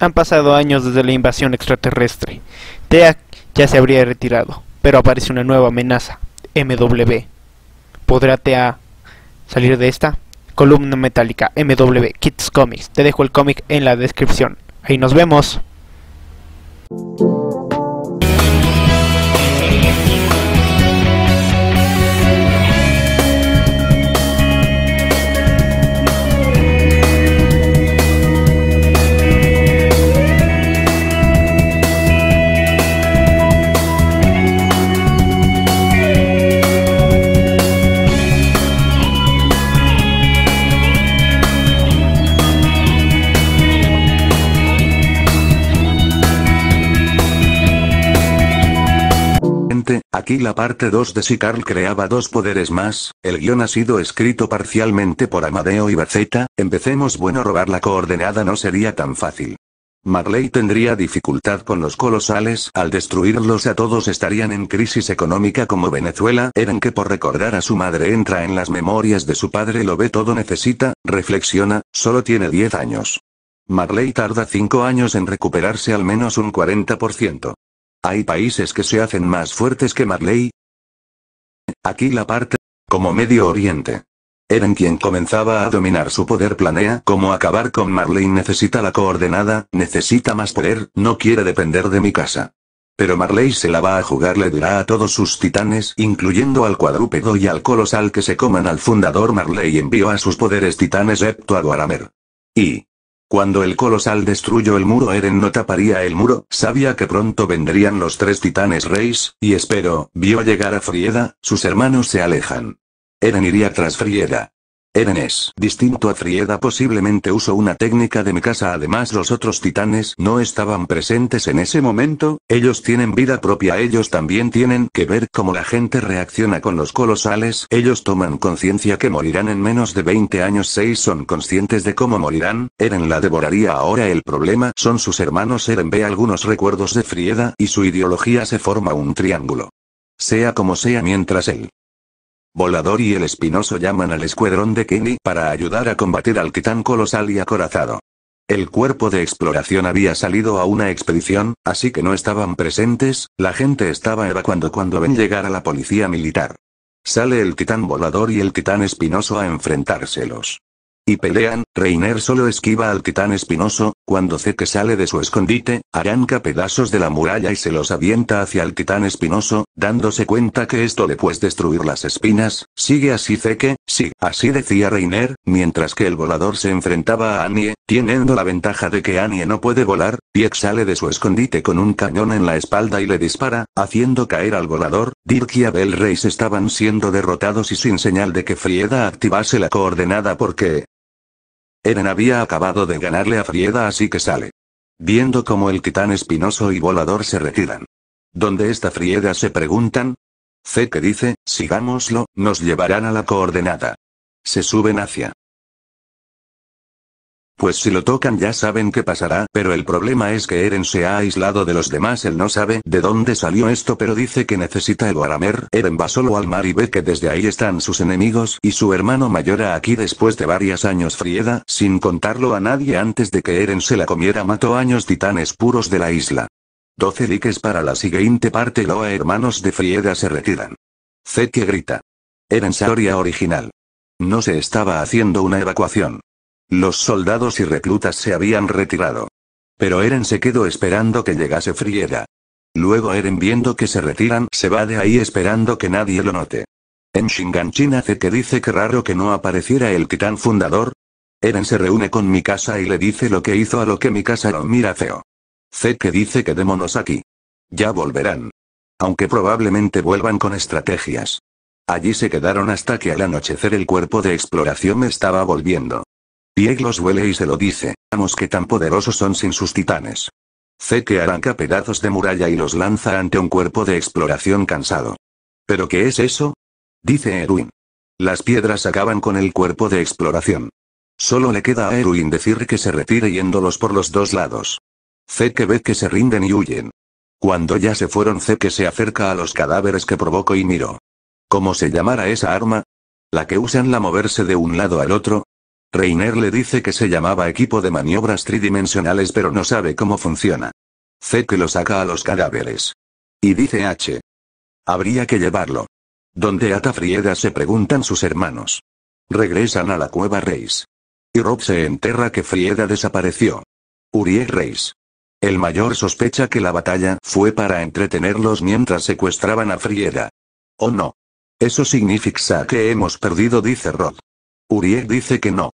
Han pasado años desde la invasión extraterrestre. Teak ya se habría retirado, pero aparece una nueva amenaza, MW. ¿Podrá TEA salir de esta? Columna metálica MW Kids Comics. Te dejo el cómic en la descripción. Ahí nos vemos. aquí la parte 2 de Si Carl creaba dos poderes más, el guión ha sido escrito parcialmente por Amadeo y Barceta. empecemos bueno robar la coordenada no sería tan fácil. Marley tendría dificultad con los colosales, al destruirlos a todos estarían en crisis económica como Venezuela, eran que por recordar a su madre entra en las memorias de su padre lo ve todo necesita, reflexiona, solo tiene 10 años. Marley tarda 5 años en recuperarse al menos un 40%. Hay países que se hacen más fuertes que Marley. Aquí la parte como Medio Oriente. Eren quien comenzaba a dominar su poder planea como acabar con Marley necesita la coordenada, necesita más poder, no quiere depender de mi casa. Pero Marley se la va a jugar le dirá a todos sus titanes incluyendo al cuadrúpedo y al colosal que se coman al fundador Marley envió a sus poderes titanes excepto a Guaramer. Y, cuando el colosal destruyó el muro Eren no taparía el muro, sabía que pronto vendrían los tres titanes reyes, y espero, vio llegar a Frieda, sus hermanos se alejan. Eren iría tras Frieda. Eren es distinto a Frieda posiblemente uso una técnica de mi casa además los otros titanes no estaban presentes en ese momento, ellos tienen vida propia ellos también tienen que ver cómo la gente reacciona con los colosales ellos toman conciencia que morirán en menos de 20 años 6 son conscientes de cómo morirán, Eren la devoraría ahora el problema son sus hermanos Eren ve algunos recuerdos de Frieda y su ideología se forma un triángulo. Sea como sea mientras él Volador y el Espinoso llaman al escuadrón de Kenny para ayudar a combatir al titán colosal y acorazado. El cuerpo de exploración había salido a una expedición, así que no estaban presentes, la gente estaba evacuando cuando ven llegar a la policía militar. Sale el titán volador y el titán espinoso a enfrentárselos. Y pelean, Reiner solo esquiva al titán espinoso, cuando Zeke sale de su escondite, arranca pedazos de la muralla y se los avienta hacia el titán espinoso, dándose cuenta que esto le puede destruir las espinas, sigue así Zeke, sí, así decía Reiner, mientras que el volador se enfrentaba a Annie, teniendo la ventaja de que Annie no puede volar, Dirk sale de su escondite con un cañón en la espalda y le dispara, haciendo caer al volador, Dirk y Abel Reis estaban siendo derrotados y sin señal de que Frieda activase la coordenada porque, Eren había acabado de ganarle a Frieda así que sale. Viendo cómo el titán espinoso y volador se retiran. ¿Dónde está Frieda? se preguntan. C que dice, sigámoslo, nos llevarán a la coordenada. Se suben hacia pues si lo tocan ya saben qué pasará, pero el problema es que Eren se ha aislado de los demás, él no sabe de dónde salió esto pero dice que necesita el Waramer, Eren va solo al mar y ve que desde ahí están sus enemigos y su hermano mayor aquí después de varios años Frieda, sin contarlo a nadie antes de que Eren se la comiera mató años titanes puros de la isla. 12 diques para la siguiente parte Loa hermanos de Frieda se retiran. que grita. Eren Saoria original. No se estaba haciendo una evacuación. Los soldados y reclutas se habían retirado. Pero Eren se quedó esperando que llegase Frieda. Luego Eren viendo que se retiran se va de ahí esperando que nadie lo note. En Shinganchina hace que dice que raro que no apareciera el titán fundador. Eren se reúne con mi casa y le dice lo que hizo a lo que casa lo mira feo. C que dice que démonos aquí. Ya volverán. Aunque probablemente vuelvan con estrategias. Allí se quedaron hasta que al anochecer el cuerpo de exploración estaba volviendo los huele y se lo dice, ¡Vamos que tan poderosos son sin sus titanes. Sé que arranca pedazos de muralla y los lanza ante un cuerpo de exploración cansado. ¿Pero qué es eso? Dice Erwin. Las piedras acaban con el cuerpo de exploración. Solo le queda a Erwin decir que se retire yéndolos por los dos lados. Zeke que ve que se rinden y huyen. Cuando ya se fueron Zeke que se acerca a los cadáveres que provocó y miro. ¿Cómo se llamara esa arma? La que usan la moverse de un lado al otro, Reiner le dice que se llamaba equipo de maniobras tridimensionales pero no sabe cómo funciona. C que lo saca a los cadáveres. Y dice H. Habría que llevarlo. Donde ata Frieda se preguntan sus hermanos. Regresan a la cueva Reis. Y Rob se enterra que Frieda desapareció. Uriel Reis. El mayor sospecha que la batalla fue para entretenerlos mientras secuestraban a Frieda. ¿O oh no? Eso significa que hemos perdido, dice Rob. Uriel dice que no.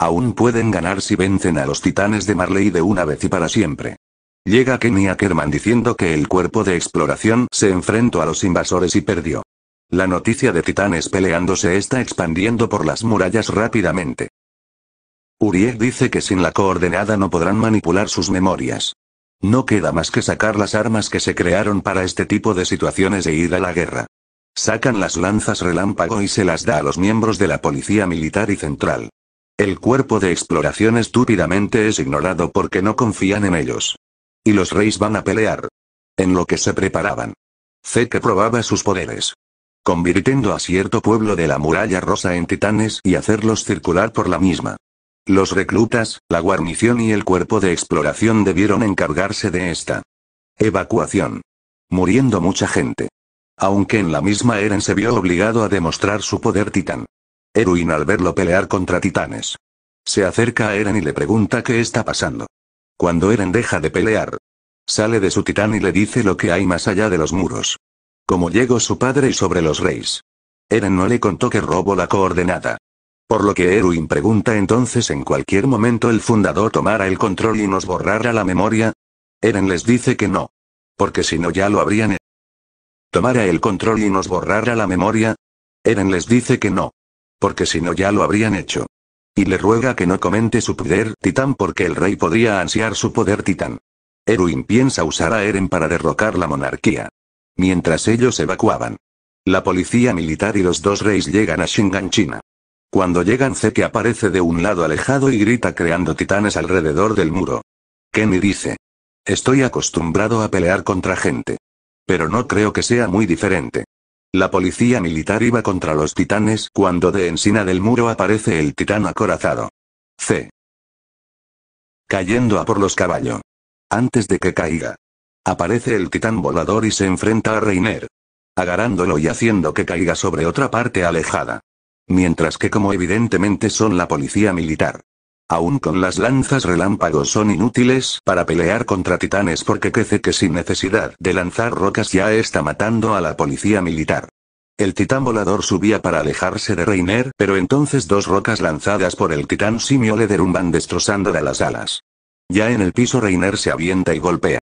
Aún pueden ganar si vencen a los titanes de Marley de una vez y para siempre. Llega Kenny Ackerman diciendo que el cuerpo de exploración se enfrentó a los invasores y perdió. La noticia de titanes peleándose está expandiendo por las murallas rápidamente. Uriel dice que sin la coordenada no podrán manipular sus memorias. No queda más que sacar las armas que se crearon para este tipo de situaciones e ir a la guerra. Sacan las lanzas relámpago y se las da a los miembros de la policía militar y central. El cuerpo de exploración estúpidamente es ignorado porque no confían en ellos. Y los reyes van a pelear. En lo que se preparaban. Zeke probaba sus poderes. Convirtiendo a cierto pueblo de la muralla rosa en titanes y hacerlos circular por la misma. Los reclutas, la guarnición y el cuerpo de exploración debieron encargarse de esta evacuación. Muriendo mucha gente. Aunque en la misma Eren se vio obligado a demostrar su poder titán. Erwin al verlo pelear contra titanes. Se acerca a Eren y le pregunta qué está pasando. Cuando Eren deja de pelear, sale de su titán y le dice lo que hay más allá de los muros. Como llegó su padre y sobre los reyes. Eren no le contó que robó la coordenada. Por lo que Erwin pregunta entonces en cualquier momento el fundador tomara el control y nos borrara la memoria. Eren les dice que no. Porque si no ya lo habrían tomara el control y nos borrara la memoria. Eren les dice que no porque si no ya lo habrían hecho. Y le ruega que no comente su poder titán porque el rey podría ansiar su poder titán. Eruin piensa usar a Eren para derrocar la monarquía. Mientras ellos evacuaban. La policía militar y los dos reyes llegan a Shingan, China. Cuando llegan que aparece de un lado alejado y grita creando titanes alrededor del muro. Kenny dice. Estoy acostumbrado a pelear contra gente. Pero no creo que sea muy diferente. La policía militar iba contra los titanes cuando de encina del muro aparece el titán acorazado. C. Cayendo a por los caballos. Antes de que caiga. Aparece el titán volador y se enfrenta a Reiner. Agarándolo y haciendo que caiga sobre otra parte alejada. Mientras que como evidentemente son la policía militar. Aún con las lanzas relámpagos son inútiles para pelear contra titanes porque crece que sin necesidad de lanzar rocas ya está matando a la policía militar. El titán volador subía para alejarse de Reiner, pero entonces dos rocas lanzadas por el titán simio le derrumban destrozándole las alas. Ya en el piso Reiner se avienta y golpea.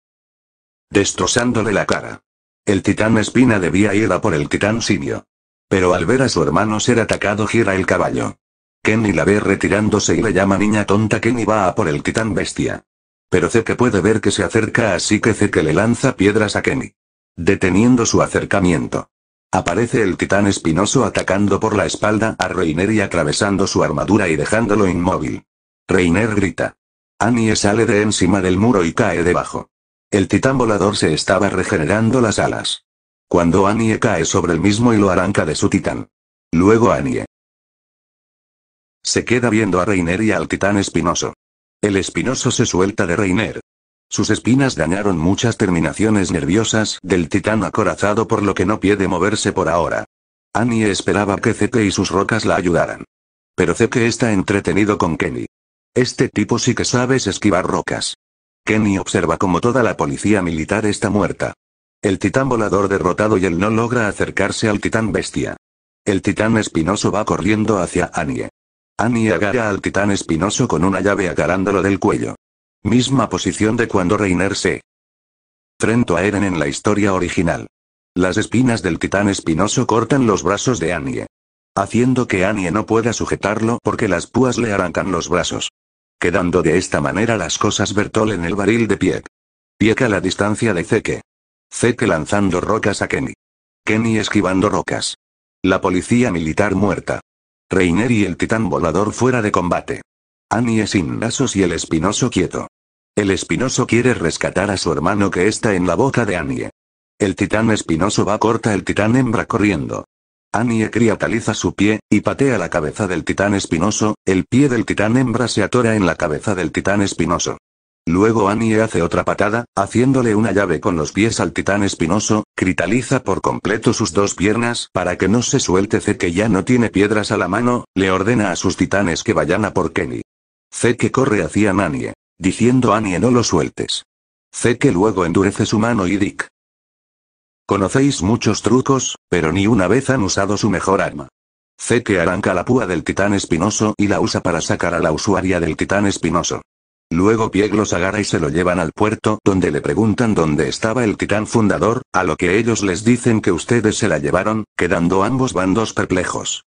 Destrozándole la cara. El titán espina debía ir a por el titán simio. Pero al ver a su hermano ser atacado gira el caballo. Kenny la ve retirándose y le llama niña tonta. Kenny va a por el titán bestia. Pero Zeke puede ver que se acerca así que Zeke le lanza piedras a Kenny. Deteniendo su acercamiento. Aparece el titán espinoso atacando por la espalda a Reiner y atravesando su armadura y dejándolo inmóvil. Reiner grita. Annie sale de encima del muro y cae debajo. El titán volador se estaba regenerando las alas. Cuando Annie cae sobre el mismo y lo arranca de su titán. Luego Annie se queda viendo a Reiner y al titán espinoso. El espinoso se suelta de Reiner. Sus espinas dañaron muchas terminaciones nerviosas del titán acorazado por lo que no puede moverse por ahora. Annie esperaba que Zeke y sus rocas la ayudaran. Pero Zeke está entretenido con Kenny. Este tipo sí que sabes esquivar rocas. Kenny observa como toda la policía militar está muerta. El titán volador derrotado y él no logra acercarse al titán bestia. El titán espinoso va corriendo hacia Annie. Annie agarra al titán espinoso con una llave agarrándolo del cuello. Misma posición de cuando Reiner se Frente a Eren en la historia original. Las espinas del titán espinoso cortan los brazos de Annie. Haciendo que Annie no pueda sujetarlo porque las púas le arrancan los brazos. Quedando de esta manera las cosas Bertol en el baril de Pieck. Pieck a la distancia de Zeke. Zeke lanzando rocas a Kenny. Kenny esquivando rocas. La policía militar muerta. Reiner y el titán volador fuera de combate. Annie sin lazos y el espinoso quieto. El espinoso quiere rescatar a su hermano que está en la boca de Annie. El titán espinoso va corta el titán hembra corriendo. Annie criataliza su pie, y patea la cabeza del titán espinoso, el pie del titán hembra se atora en la cabeza del titán espinoso. Luego Annie hace otra patada, haciéndole una llave con los pies al titán espinoso, critaliza por completo sus dos piernas para que no se suelte C que ya no tiene piedras a la mano, le ordena a sus titanes que vayan a por Kenny. C que corre hacia Annie, diciendo Annie no lo sueltes. C que luego endurece su mano y Dick. Conocéis muchos trucos, pero ni una vez han usado su mejor arma. C que arranca la púa del titán espinoso y la usa para sacar a la usuaria del titán espinoso. Luego Pieglos agarra y se lo llevan al puerto donde le preguntan dónde estaba el titán fundador, a lo que ellos les dicen que ustedes se la llevaron, quedando ambos bandos perplejos.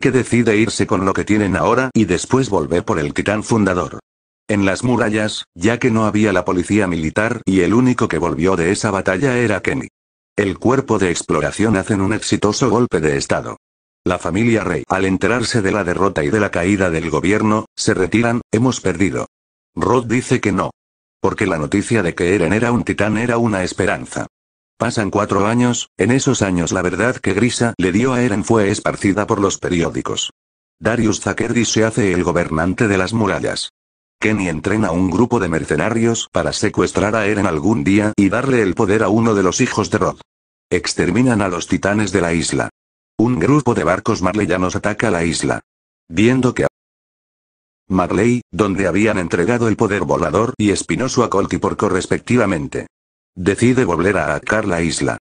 que decide irse con lo que tienen ahora y después volver por el titán fundador. En las murallas, ya que no había la policía militar y el único que volvió de esa batalla era Kenny. El cuerpo de exploración hacen un exitoso golpe de estado. La familia Rey, al enterarse de la derrota y de la caída del gobierno, se retiran, hemos perdido. Rod dice que no. Porque la noticia de que Eren era un titán era una esperanza. Pasan cuatro años, en esos años la verdad que Grisa le dio a Eren fue esparcida por los periódicos. Darius Zakerdi se hace el gobernante de las murallas. Kenny entrena a un grupo de mercenarios para secuestrar a Eren algún día y darle el poder a uno de los hijos de Rod. Exterminan a los titanes de la isla. Un grupo de barcos marleyanos ataca la isla. Viendo que Marley, donde habían entregado el poder volador y espinoso a Colt Porco respectivamente. Decide volver a atacar la isla.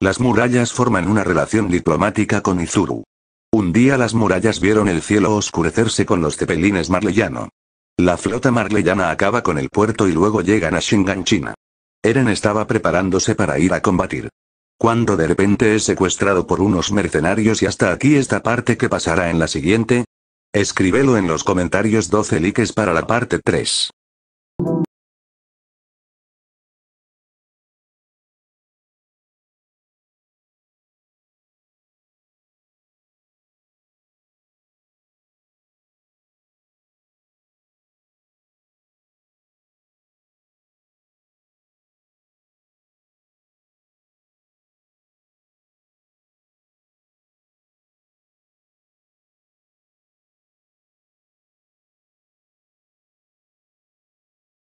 Las murallas forman una relación diplomática con Izuru. Un día las murallas vieron el cielo oscurecerse con los cepelines marleyano. La flota marleyana acaba con el puerto y luego llegan a Shingan, China. Eren estaba preparándose para ir a combatir. Cuando de repente es secuestrado por unos mercenarios y hasta aquí esta parte que pasará en la siguiente, Escríbelo en los comentarios 12 likes para la parte 3.